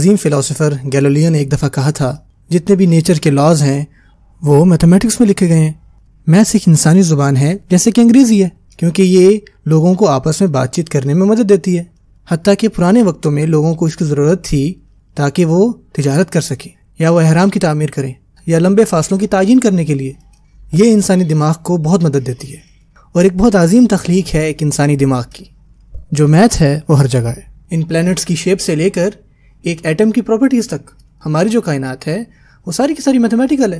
अजीम philosopher गैलोलियो ने एक दफ़ा कहा था जितने भी नेचर के लॉज हैं वो मैथमेटिक्स में लिखे गए हैं मैथ्स एक इंसानी ज़ुबान है जैसे कि अंग्रेज़ी है क्योंकि ये लोगों को आपस में बातचीत करने में मदद देती है हती कि पुराने वक्तों में लोगों को इसकी ज़रूरत थी ताकि वो तजारत कर सकें या वह अहराम की तमीर करें या लंबे फासलों की तयन करने के लिए ये इंसानी दिमाग को बहुत मदद देती है और एक बहुत अजीम तख्लीक है एक इंसानी दिमाग की जो मैथ है वो हर जगह है इन प्लानट्स की शेप से लेकर एक एटम की प्रॉपर्टीज़ तक हमारी जो कायनात है वो सारी की सारी मैथमेटिकल है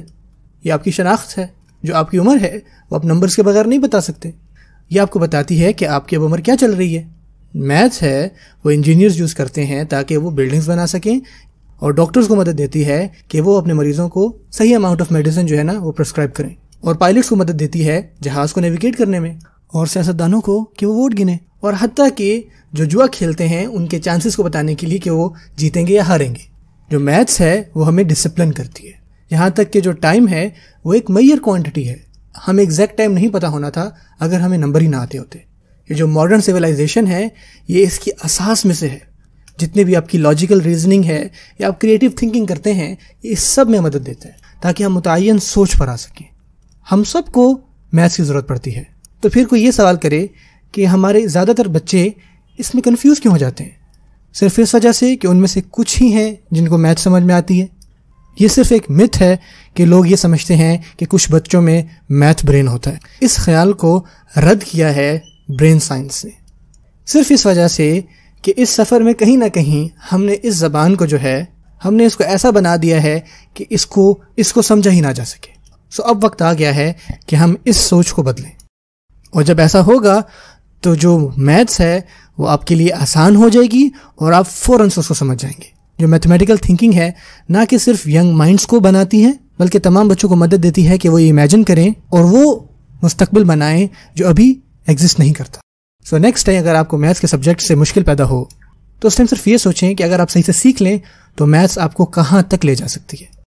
ये आपकी शनाख्त है जो आपकी उम्र है वो आप नंबर्स के बगैर नहीं बता सकते ये आपको बताती है कि आपकी अब उम्र क्या चल रही है मैथ्स है वो इंजीनियर्स यूज़ करते हैं ताकि वो बिल्डिंग्स बना सकें और डॉक्टर्स को मदद देती है कि वो अपने मरीजों को सही अमाउंट ऑफ मेडिसिन जो है ना वो प्रिस्क्राइब करें और पायलट्स को मदद देती है जहाज़ को नेविगेट करने में और सियासतदानों को कि वो वोट गिने और हती कि जो जुआ खेलते हैं उनके चांसेस को बताने के लिए कि वो जीतेंगे या हारेंगे जो मैथ्स है वो हमें डिसिप्लिन करती है यहाँ तक कि जो टाइम है वो एक मैयर क्वांटिटी है हमें एग्जैक्ट टाइम नहीं पता होना था अगर हमें नंबर ही ना आते होते ये जो मॉडर्न सिविलाइजेशन है ये इसकी असास में से है जितने भी आपकी लॉजिकल रीजनिंग है या आप क्रिएटिव थिंकिंग करते हैं ये इस सब में मदद देता है ताकि हम मुतन सोच पर आ सकें हम सबको मैथ्स की ज़रूरत पड़ती है तो फिर कोई ये सवाल करे कि हमारे ज़्यादातर बच्चे इसमें कन्फ्यूज़ क्यों हो जाते हैं सिर्फ इस वजह से कि उनमें से कुछ ही हैं जिनको मैथ समझ में आती है ये सिर्फ एक मिथ है कि लोग ये समझते हैं कि कुछ बच्चों में मैथ ब्रेन होता है इस ख्याल को रद्द किया है ब्रेन साइंस ने सिर्फ इस वजह से कि इस सफ़र में कहीं ना कहीं हमने इस ज़बान को जो है हमने इसको ऐसा बना दिया है कि इसको इसको समझा ही ना जा सके सो अब वक्त आ गया है कि हम इस सोच को बदलें और जब ऐसा होगा तो जो मैथ्स है वो आपके लिए आसान हो जाएगी और आप फ़ौरन से उसको समझ जाएंगे जो मैथमेटिकल थिंकिंग है ना कि सिर्फ यंग माइंड्स को बनाती है बल्कि तमाम बच्चों को मदद देती है कि वो इमेजिन करें और वो मुस्तबिल बनाएं जो अभी एग्जिस्ट नहीं करता सो नेक्स्ट टाइम अगर आपको मैथ्स के सब्जेक्ट से मुश्किल पैदा हो तो उस टाइम सिर्फ ये सोचें कि अगर आप सही से सीख लें तो मैथ्स आपको कहाँ तक ले जा सकती है